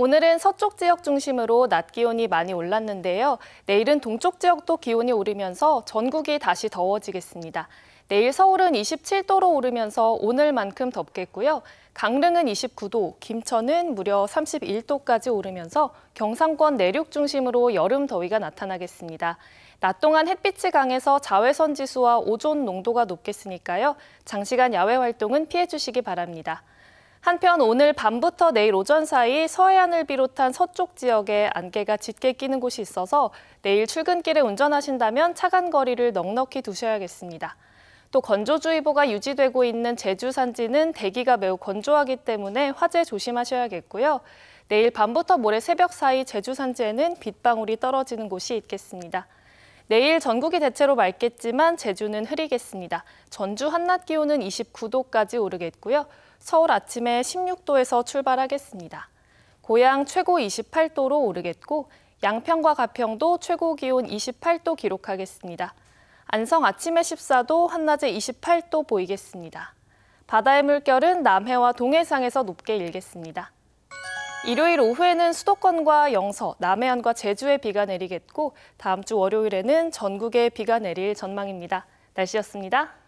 오늘은 서쪽 지역 중심으로 낮 기온이 많이 올랐는데요. 내일은 동쪽 지역도 기온이 오르면서 전국이 다시 더워지겠습니다. 내일 서울은 27도로 오르면서 오늘만큼 덥겠고요. 강릉은 29도, 김천은 무려 31도까지 오르면서 경상권 내륙 중심으로 여름 더위가 나타나겠습니다. 낮 동안 햇빛이 강해서 자외선 지수와 오존 농도가 높겠으니까요. 장시간 야외 활동은 피해 주시기 바랍니다. 한편 오늘 밤부터 내일 오전 사이 서해안을 비롯한 서쪽 지역에 안개가 짙게 끼는 곳이 있어서 내일 출근길에 운전하신다면 차간 거리를 넉넉히 두셔야겠습니다. 또 건조주의보가 유지되고 있는 제주 산지는 대기가 매우 건조하기 때문에 화재 조심하셔야겠고요. 내일 밤부터 모레 새벽 사이 제주 산지에는 빗방울이 떨어지는 곳이 있겠습니다. 내일 전국이 대체로 맑겠지만 제주는 흐리겠습니다. 전주 한낮 기온은 29도까지 오르겠고요. 서울 아침에 16도에서 출발하겠습니다. 고양 최고 28도로 오르겠고 양평과 가평도 최고 기온 28도 기록하겠습니다. 안성 아침에 14도, 한낮에 28도 보이겠습니다. 바다의 물결은 남해와 동해상에서 높게 일겠습니다. 일요일 오후에는 수도권과 영서, 남해안과 제주에 비가 내리겠고 다음 주 월요일에는 전국에 비가 내릴 전망입니다. 날씨였습니다.